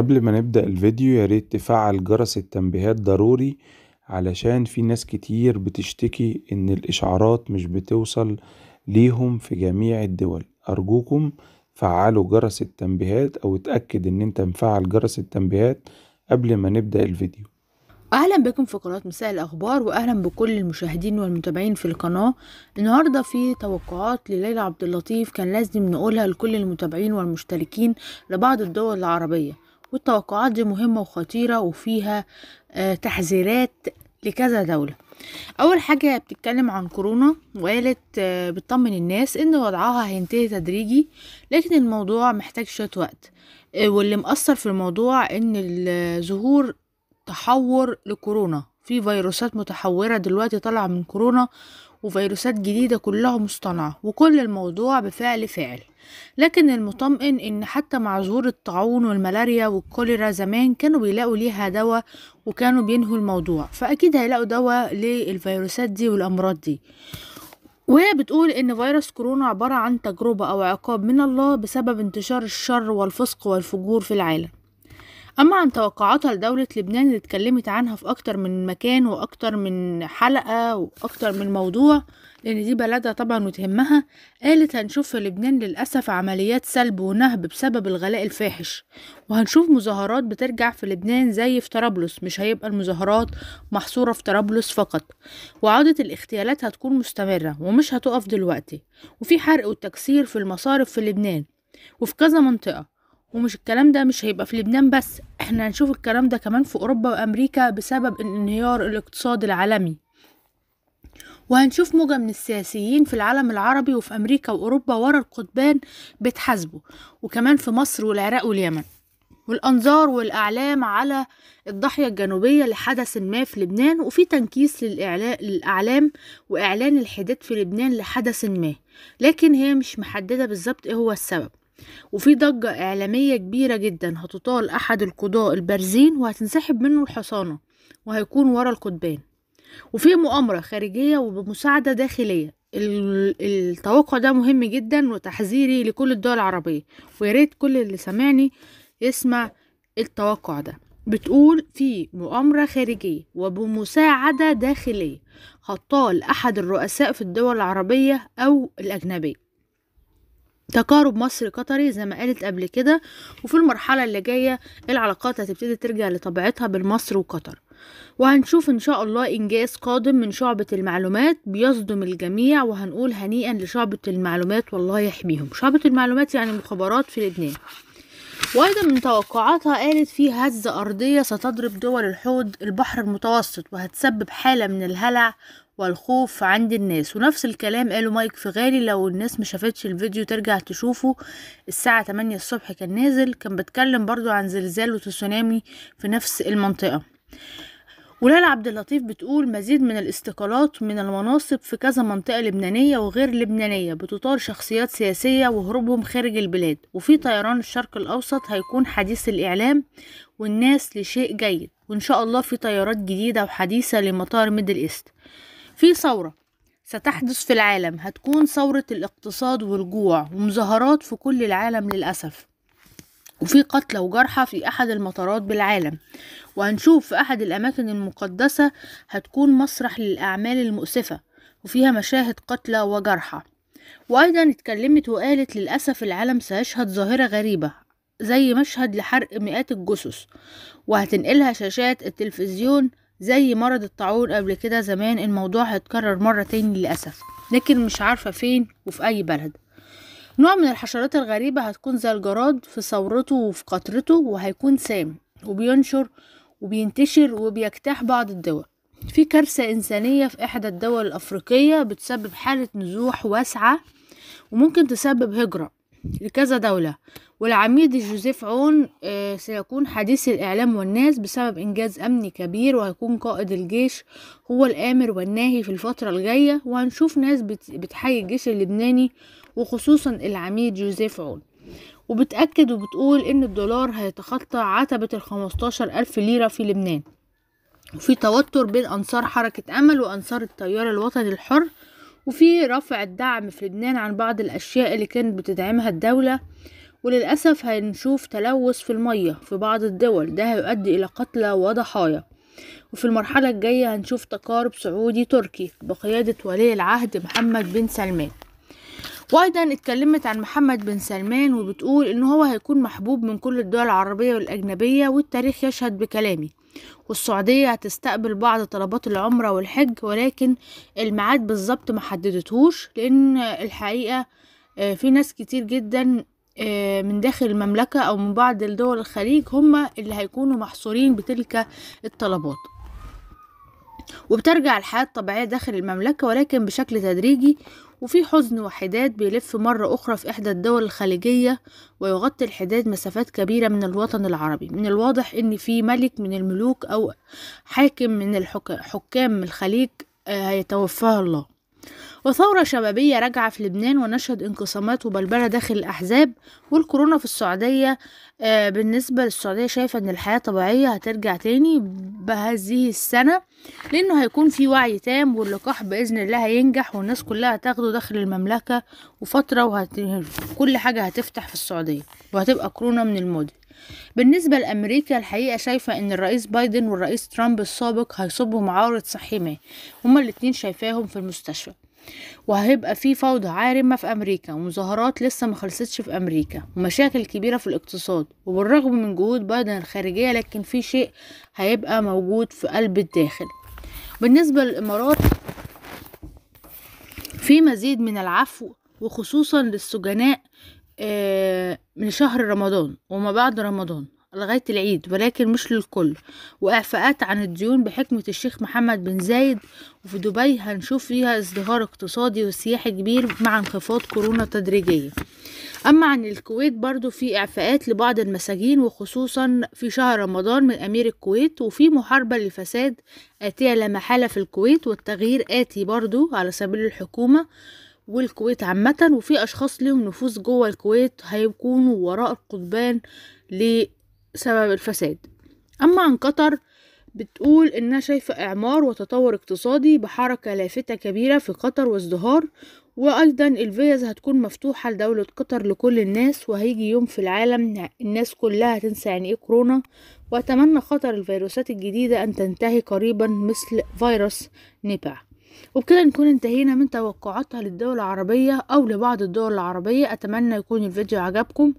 قبل ما نبدأ الفيديو ياريت تفعل جرس التنبيهات ضروري علشان في ناس كتير بتشتكي إن الإشعارات مش بتوصل ليهم في جميع الدول أرجوكم فعلوا جرس التنبيهات أو اتأكد إن أنت مفعل جرس التنبيهات قبل ما نبدأ الفيديو اهلا بكم في قناه مساء الاخبار واهلا بكل المشاهدين والمتابعين في القناه النهارده في توقعات لليلى عبد اللطيف كان لازم نقولها لكل المتابعين والمشتركين لبعض الدول العربيه والتوقعات دي مهمة وخطيرة وفيها آه، تحذيرات لكذا دولة أول حاجة بتتكلم عن كورونا وقالت آه، بتطمن الناس إن وضعها هينتهي تدريجي لكن الموضوع محتاج شوية وقت آه، واللي مأثر في الموضوع إن ظهور تحور لكورونا في فيروسات متحورة دلوقتي طالعة من كورونا وفيروسات جديدة كلها مصطنعة وكل الموضوع بفعل فعل لكن المطمئن ان حتى مع ظهور الطاعون والملاريا والكوليرا زمان كانوا بيلاقوا ليها دواء وكانوا بينهوا الموضوع فاكيد هيلاقوا دواء للفيروسات دي والامراض دي وهي بتقول ان فيروس كورونا عبارة عن تجربة او عقاب من الله بسبب انتشار الشر والفسق والفجور في العالم أما عن توقعاتها لدولة لبنان اللي اتكلمت عنها في أكتر من مكان وأكتر من حلقة وأكتر من موضوع لأن دي بلدها طبعا وتهمها قالت هنشوف في لبنان للأسف عمليات سلب ونهب بسبب الغلاء الفاحش وهنشوف مظاهرات بترجع في لبنان زي في طرابلس مش هيبقى المظاهرات محصورة في طرابلس فقط وعودة الاغتيالات هتكون مستمرة ومش هتقف دلوقتي وفي حرق وتكسير في المصارف في لبنان وفي كذا منطقة ومش الكلام ده مش هيبقى في لبنان بس احنا هنشوف الكلام ده كمان في اوروبا وامريكا بسبب الانهيار الاقتصادي العالمي وهنشوف موجة من السياسيين في العالم العربي وفي أمريكا وأوروبا ورا القضبان بتحاسبه وكمان في مصر والعراق واليمن والأنظار والأعلام على الضاحية الجنوبية لحدث ما في لبنان وفي تنكيس للأعلام وإعلان الحداد في لبنان لحدث ما لكن هي مش محددة بالظبط إيه هو السبب وفي ضجة إعلامية كبيرة جدا هتطال أحد القضاء البارزين وهتنسحب منه الحصانة وهيكون ورا القضبان وفي مؤامرة خارجية وبمساعدة داخلية التوقع ده مهم جدا وتحذيري لكل الدول العربية وياريت كل اللي سمعني يسمع التوقع ده بتقول في مؤامرة خارجية وبمساعدة داخلية هتطال أحد الرؤساء في الدول العربية أو الأجنبية تقارب مصر قطري زي ما قالت قبل كده وفي المرحلة اللي جاية العلاقات هتبتدي ترجع لطبيعتها بين مصر وقطر وهنشوف ان شاء الله انجاز قادم من شعبة المعلومات بيصدم الجميع وهنقول هنيئا لشعبة المعلومات والله يحميهم شعبة المعلومات يعني مخابرات في لبنان وايضا من توقعاتها قالت في هزة أرضية ستضرب دول الحوض البحر المتوسط وهتسبب حالة من الهلع والخوف عند الناس ونفس الكلام قاله مايك في غالي لو الناس ما شافتش الفيديو ترجع تشوفه الساعة 8 الصبح كان نازل كان بيتكلم برضو عن زلزال وتسونامي في نفس المنطقة ولالا عبد اللطيف بتقول مزيد من الاستقالات من المناصب في كذا منطقة لبنانية وغير لبنانية بتطار شخصيات سياسية وهروبهم خارج البلاد وفي طيران الشرق الأوسط هيكون حديث الإعلام والناس لشيء جيد وإن شاء الله في طيارات جديدة وحديثة لمطار ميدل إيست في ثورة ستحدث في العالم هتكون ثورة الاقتصاد والجوع ومظاهرات في كل العالم للأسف وفي قتلى وجرحى في أحد المطارات بالعالم وهنشوف في أحد الأماكن المقدسة هتكون مسرح للأعمال المؤسفة وفيها مشاهد قتلى وجرحى وأيضا اتكلمت وقالت للأسف العالم سيشهد ظاهرة غريبة زي مشهد لحرق مئات الجثث وهتنقلها شاشات التلفزيون زي مرض الطاعون قبل كده زمان الموضوع هيتكرر مرة تاني للأسف لكن مش عارفة فين وفي أي بلد نوع من الحشرات الغريبة هتكون زي الجراد في ثورته وفي قطرته وهيكون سام وبينشر وبينتشر وبيجتاح بعض الدول في كارثة إنسانية في إحدى الدول الأفريقية بتسبب حالة نزوح واسعة وممكن تسبب هجرة لكذا دولة والعميد جوزيف عون آه، سيكون حديث الإعلام والناس بسبب إنجاز أمني كبير وهيكون قائد الجيش هو الآمر والناهي في الفترة الجاية وهنشوف ناس بتحيي الجيش اللبناني وخصوصا العميد جوزيف عون وبتأكد وبتقول إن الدولار هيتخطى عتبة الخمستاشر ألف ليرة في لبنان وفي توتر بين أنصار حركة أمل وأنصار التيار الوطني الحر وفي رفع الدعم في لبنان عن بعض الأشياء اللي كانت بتدعمها الدولة وللأسف هنشوف تلوث في المية في بعض الدول ده هيؤدي إلى قتلى وضحايا وفي المرحلة الجاية هنشوف تقارب سعودي تركي بقيادة ولي العهد محمد بن سلمان وايضا اتكلمت عن محمد بن سلمان وبتقول ان هو هيكون محبوب من كل الدول العربية والاجنبية والتاريخ يشهد بكلامي والسعودية هتستقبل بعض طلبات العمرة والحج ولكن الميعاد بالظبط محددتهوش لأن الحقيقة آه، في ناس كتير جدا آه، من داخل المملكة أو من بعض الدول الخليج هم اللي هيكونوا محصورين بتلك الطلبات وبترجع الحياة الطبيعية داخل المملكة ولكن بشكل تدريجي وفي حزن وحداد بيلف مرة أخرى في إحدى الدول الخليجية ويغطي الحداد مسافات كبيرة من الوطن العربي من الواضح إن في ملك من الملوك أو حاكم من الحكام الخليج آه، هيتوفاه الله وثورة شبابية راجعة في لبنان ونشهد انقسامات وبلبلة داخل الأحزاب والكورونا في السعودية آه، بالنسبة للسعودية شايفة إن الحياة طبيعية هترجع تاني حب هذه السنة لأنه هيكون في وعي تام واللقاح بإذن الله هينجح والناس كلها هتاخده داخل المملكة وفترة وهت... كل حاجة هتفتح في السعودية وهتبقى كورونا من المود بالنسبة لأمريكا الحقيقة شايفة إن الرئيس بايدن والرئيس ترامب السابق هيصبهم عارض صحي ما هما الاتنين شايفاهم في المستشفى وهيبقى في فوضى عارمة في أمريكا ومظاهرات لسه ما خلصتش في أمريكا ومشاكل كبيرة في الاقتصاد وبالرغم من جهود بايدن الخارجية لكن في شيء هيبقى موجود في قلب الداخل بالنسبة للإمارات في مزيد من العفو وخصوصا للسجناء آه، من شهر رمضان وما بعد رمضان لغاية العيد ولكن مش للكل وإعفاءات عن الديون بحكمة الشيخ محمد بن زايد وفي دبي هنشوف فيها ازدهار اقتصادي وسياحي كبير مع انخفاض كورونا تدريجيا أما عن الكويت برضو في إعفاءات لبعض المساجين وخصوصا في شهر رمضان من أمير الكويت وفي محاربة للفساد آتية لا محالة في الكويت والتغيير آتي برضو على سبيل الحكومة والكويت عامة وفي أشخاص لهم نفوذ جوه الكويت هيكونوا وراء القضبان لي سبب الفساد أما عن قطر بتقول إنها شايفة إعمار وتطور اقتصادي بحركة لافتة كبيرة في قطر وازدهار وأيضا الفيز هتكون مفتوحة لدولة قطر لكل الناس وهيجي يوم في العالم الناس كلها تنسى يعني إيه كورونا وأتمنى خطر الفيروسات الجديدة أن تنتهي قريبا مثل فيروس نيبع وبكده نكون انتهينا من توقعاتها للدول العربية أو لبعض الدول العربية أتمنى يكون الفيديو عجبكم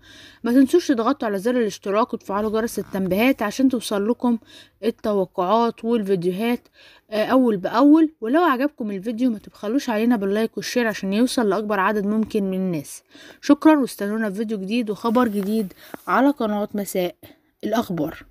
ما تنسوش تضغطوا على زر الاشتراك وتفعلوا جرس التنبيهات عشان توصل لكم التوقعات والفيديوهات آه، أول بأول ولو عجبكم الفيديو ما تبخلوش علينا باللايك والشير عشان يوصل لأكبر عدد ممكن من الناس شكرا واستنونا في فيديو جديد وخبر جديد على قناة مساء الأخبار